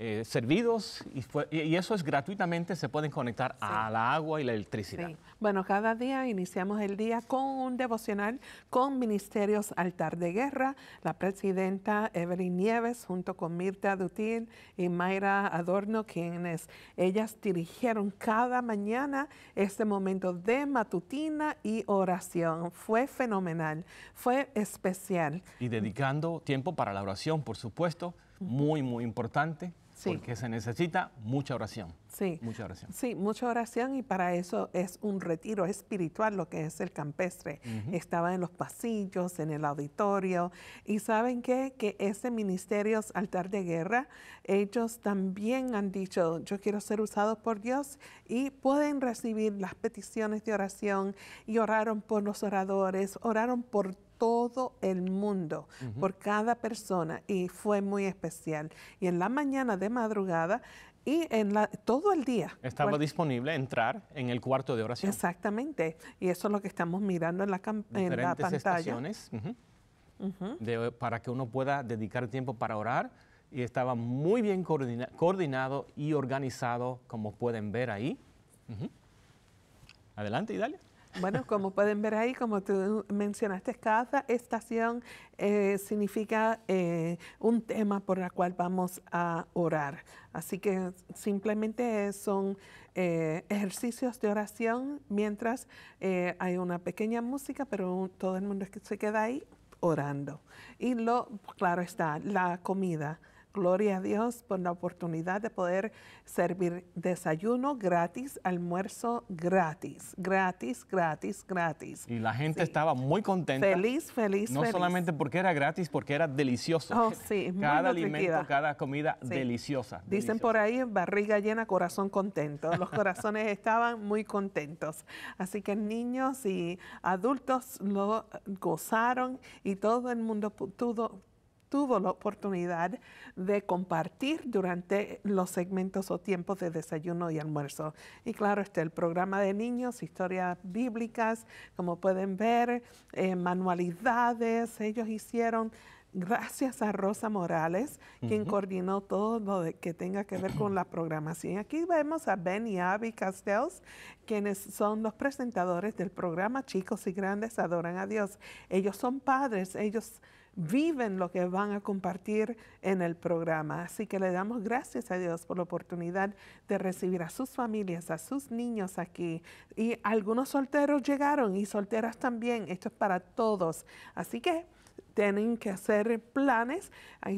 Eh, servidos y, eso es gratuitamente, se pueden conectar a la agua y la electricidad. Bueno, cada día iniciamos el día con un devocional con Ministerios Altar de Guerra, la presidenta Evelyn Nieves junto con Mirta Dutil y Mayra Adorno, quienes ellas dirigieron cada mañana este momento de matutina y oración. Fue fenomenal, fue especial. Y dedicando tiempo para la oración, por supuesto, muy, muy importante. Porque se necesita mucha oración. Sí. Mucha oración. Sí, mucha oración y para eso es un retiro espiritual lo que es el campestre. Estaba en los pasillos, en el auditorio y saben qué? Que ese ministerio es altar de guerra, ellos también han dicho, yo quiero ser usado por Dios y pueden recibir las peticiones de oración y oraron por los oradores, oraron por todo el mundo, por cada persona, y fue muy especial. Y en la mañana de madrugada y en todo el día. Estaba pues disponible entrar en el cuarto de oración. Exactamente, y eso es lo que estamos mirando en la, en la pantalla. Estaciones, para que uno pueda dedicar tiempo para orar. Y estaba muy bien coordinado y organizado, como pueden ver ahí. Adelante, Idalia. Bueno, como pueden ver ahí, como tú mencionaste, cada estación eh, significa eh, un tema por el cual vamos a orar. Así que simplemente son eh, ejercicios de oración mientras hay una pequeña música, pero todo el mundo se queda ahí orando. Y lo, claro está, la comida. Gloria a Dios por la oportunidad de poder servir desayuno gratis, almuerzo gratis, gratis, gratis, gratis. Y la gente estaba muy contenta. Feliz, feliz. No solamente porque era gratis, porque era delicioso. Oh, cada alimento, cada comida deliciosa. Dicen por ahí, barriga llena, corazón contento. Los corazones estaban muy contentos. Así que niños y adultos lo gozaron y todo el mundo pudo, tuvo la oportunidad de compartir durante los segmentos o tiempos de desayuno y almuerzo. Y claro, está el programa de niños, historias bíblicas, como pueden ver, eh, manualidades, ellos hicieron gracias a Rosa Morales, quien coordinó todo lo que tenga que ver con la programación. Aquí vemos a Ben y Abby Castells, quienes son los presentadores del programa Chicos y Grandes Adoran a Dios. Ellos son padres, ellos viven lo que van a compartir en el programa. Así que le damos gracias a Dios por la oportunidad de recibir a sus familias, a sus niños aquí. Y algunos solteros llegaron y solteras también. Esto es para todos. Así que tienen que hacer planes.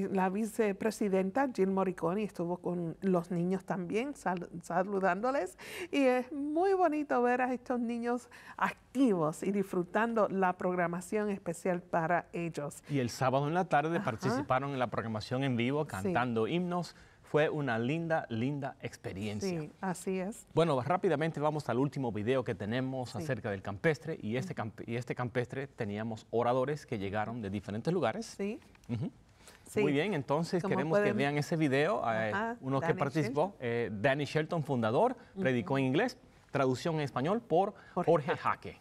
La vicepresidenta Jill Morricone estuvo con los niños también saludándoles y es muy bonito ver a estos niños activos y disfrutando la programación especial para ellos. Y el sábado en la tarde participaron en la programación en vivo cantando himnos fue una linda, linda experiencia. Sí, así es. Bueno, rápidamente vamos al último video que tenemos acerca del campestre y este, y este campestre teníamos oradores que llegaron de diferentes lugares. Sí. Muy bien, entonces queremos que vean ese video. Eh, a uno que participó, eh, Danny Shelton, fundador, predicó en inglés, traducción en español por Jorge, Jaque.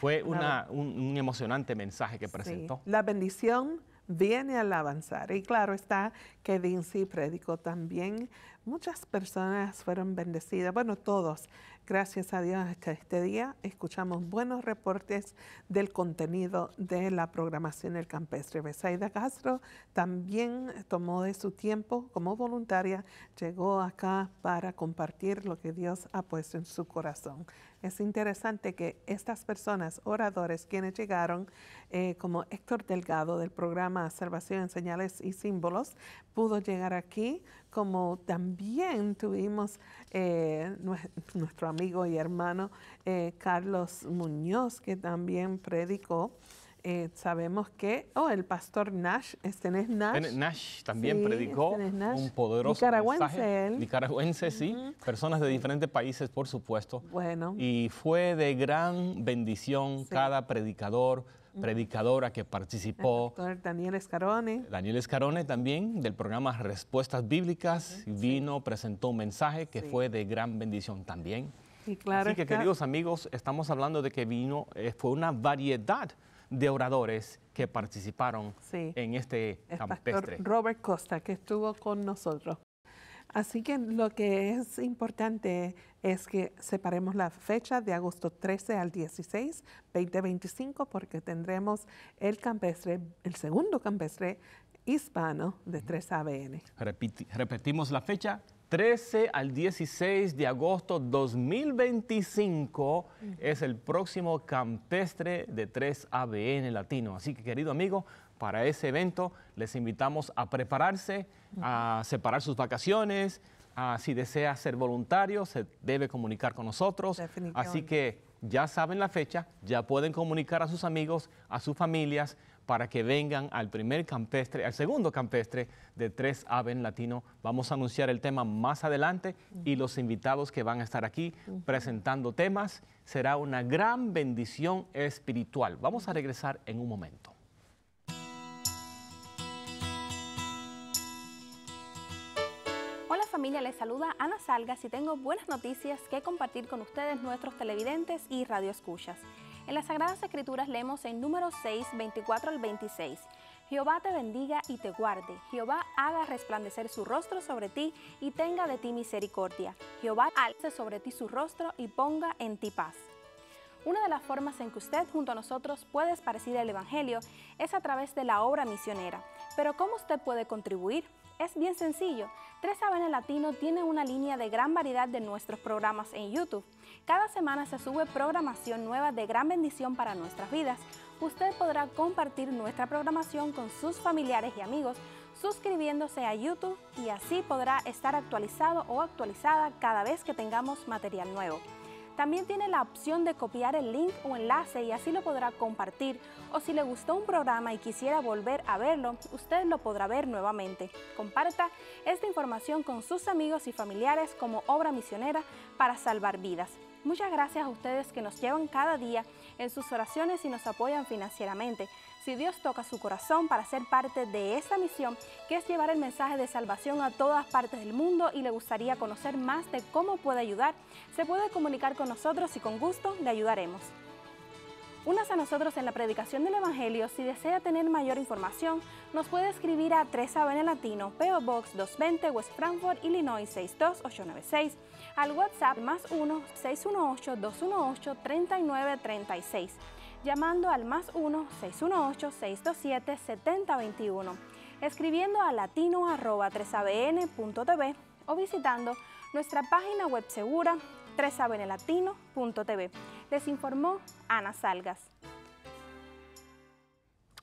Fue un, emocionante mensaje que presentó. La bendición viene al avanzar. Y claro está que Vinci predicó también. Muchas personas fueron bendecidas, bueno, todos gracias a Dios, hasta este día escuchamos buenos reportes del contenido de la programación del campestre. Besaida Castro también tomó de su tiempo como voluntaria, llegó acá para compartir lo que Dios ha puesto en su corazón. Es interesante que estas personas, oradores, quienes llegaron, eh, como Héctor Delgado del programa Salvación en Señales y Símbolos, pudo llegar aquí como también tuvimos eh, nuestro amigo y hermano eh, Carlos Muñoz, que también predicó. Eh, sabemos que, oh, el pastor Nash, este Nash. Nash también predicó este, un poderoso nicaragüense, Él. Nicaragüense, sí. Personas de diferentes países, por supuesto. Bueno. Y fue de gran bendición cada predicador, predicadora que participó. Daniel Escarone. Daniel Escarone también, del programa Respuestas Bíblicas, vino, presentó un mensaje que fue de gran bendición también. Y claro, Así que, queridos amigos, estamos hablando de que vino, eh, fue una variedad de oradores que participaron en este campestre. Robert Costa, que estuvo con nosotros. Así que lo que es importante es que separemos la fecha de agosto 13 al 16, 2025, porque tendremos el campestre, el segundo campestre hispano de 3ABN. repetimos la fecha, 13 al 16 de agosto 2025 es el próximo campestre de 3ABN Latino. Así que, querido amigo, para ese evento les invitamos a prepararse, a separar sus vacaciones. si desea ser voluntario, se debe comunicar con nosotros. Así que ya saben la fecha, ya pueden comunicar a sus amigos, a sus familias para que vengan al primer campestre, al segundo campestre de 3 Aven Latino. Vamos a anunciar el tema más adelante y los invitados que van a estar aquí presentando temas. Será una gran bendición espiritual. Vamos a regresar en un momento. Hola familia, les saluda Ana Salgas y tengo buenas noticias que compartir con ustedes, nuestros televidentes y radioescuchas. En las Sagradas Escrituras leemos en Números 6, 24 al 26. Jehová te bendiga y te guarde. Jehová haga resplandecer su rostro sobre ti y tenga de ti misericordia. Jehová alce sobre ti su rostro y ponga en ti paz. Una de las formas en que usted junto a nosotros puede esparcir el Evangelio es a través de la obra misionera. Pero ¿cómo usted puede contribuir? Es bien sencillo. Tres ab Latino tiene una línea de gran variedad de nuestros programas en YouTube. Cada semana se sube programación nueva de gran bendición para nuestras vidas. Usted podrá compartir nuestra programación con sus familiares y amigos suscribiéndose a YouTube y así podrá estar actualizado o actualizada cada vez que tengamos material nuevo. También tiene la opción de copiar el link o enlace y así lo podrá compartir. O si le gustó un programa y quisiera volver a verlo, usted lo podrá ver nuevamente. Comparta esta información con sus amigos y familiares como obra misionera para salvar vidas. Muchas gracias a ustedes que nos llevan cada día en sus oraciones y nos apoyan financieramente si Dios toca su corazón para ser parte de esta misión, que es llevar el mensaje de salvación a todas partes del mundo y le gustaría conocer más de cómo puede ayudar, se puede comunicar con nosotros y con gusto le ayudaremos. Unas a nosotros en la predicación del Evangelio. Si desea tener mayor información, nos puede escribir a 3 el Latino, PO Box 220, West Frankfort, Illinois 62896, al WhatsApp más 1-618-218-3936 llamando al más 1-618-627-7021, escribiendo a latino.3abn.tv o visitando nuestra página web segura 3abnlatino.tv. Les informó Ana Salgas.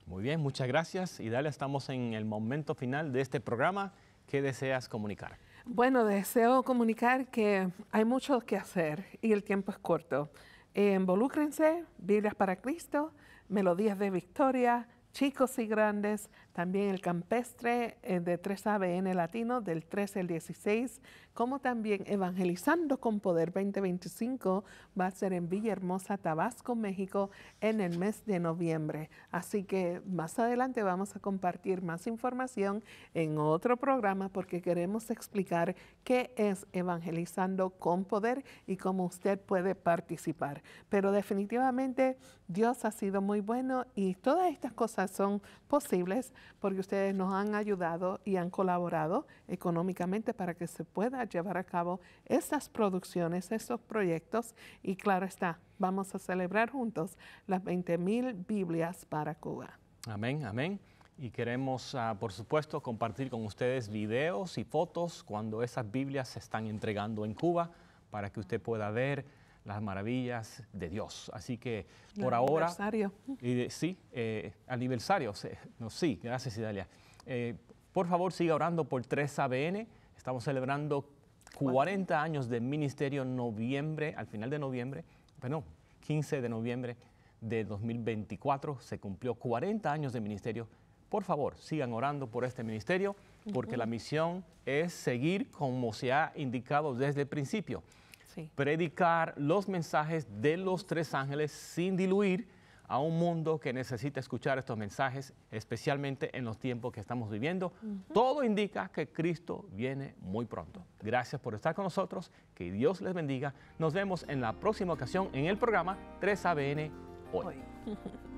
Muy bien, muchas gracias. Y dale, estamos en el momento final de este programa. ¿Qué deseas comunicar? Bueno, deseo comunicar que hay mucho que hacer y el tiempo es corto. Envolúcrense, eh, Biblias para Cristo, Melodías de Victoria, Chicos y Grandes, también el campestre eh, de 3ABN Latino del 13 al 16, como también Evangelizando con Poder 2025 va a ser en Villahermosa, Tabasco, México, en el mes de noviembre. Así que más adelante vamos a compartir más información en otro programa porque queremos explicar qué es Evangelizando con Poder y cómo usted puede participar. Pero definitivamente Dios ha sido muy bueno y todas estas cosas son posibles porque ustedes nos han ayudado y han colaborado económicamente para que se pueda llevar a cabo estas producciones, estos proyectos. Y claro está, vamos a celebrar juntos las 20.000 Biblias para Cuba. Amén, amén. Y queremos, ah, por supuesto, compartir con ustedes videos y fotos cuando esas Biblias se están entregando en Cuba para que usted pueda ver las maravillas de Dios. Así que por ahora... Aniversario. sí, eh, aniversario. Eh, no, sí, gracias Idalia. Eh, por favor, siga orando por 3ABN. Estamos celebrando 40 años de ministerio noviembre, al final de noviembre, bueno 15 de noviembre de 2024 se cumplió 40 años de ministerio. Por favor, sigan orando por este ministerio porque la misión es seguir como se ha indicado desde el principio predicar los mensajes de los tres ángeles sin diluir a un mundo que necesita escuchar estos mensajes, especialmente en los tiempos que estamos viviendo. Todo indica que Cristo viene muy pronto. Gracias por estar con nosotros, que Dios les bendiga. Nos vemos en la próxima ocasión en el programa 3ABN hoy.